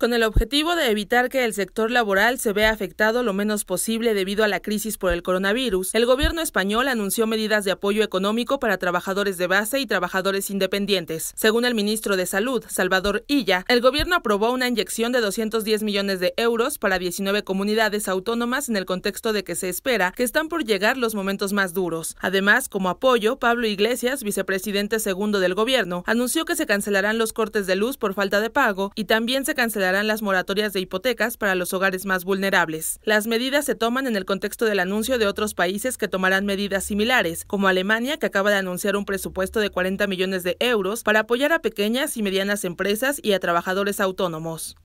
con el objetivo de evitar que el sector laboral se vea afectado lo menos posible debido a la crisis por el coronavirus, el gobierno español anunció medidas de apoyo económico para trabajadores de base y trabajadores independientes. Según el ministro de Salud, Salvador Illa, el gobierno aprobó una inyección de 210 millones de euros para 19 comunidades autónomas en el contexto de que se espera que están por llegar los momentos más duros. Además, como apoyo, Pablo Iglesias, vicepresidente segundo del gobierno, anunció que se cancelarán los cortes de luz por falta de pago y también se cancelarán las moratorias de hipotecas para los hogares más vulnerables. Las medidas se toman en el contexto del anuncio de otros países que tomarán medidas similares, como Alemania, que acaba de anunciar un presupuesto de 40 millones de euros para apoyar a pequeñas y medianas empresas y a trabajadores autónomos.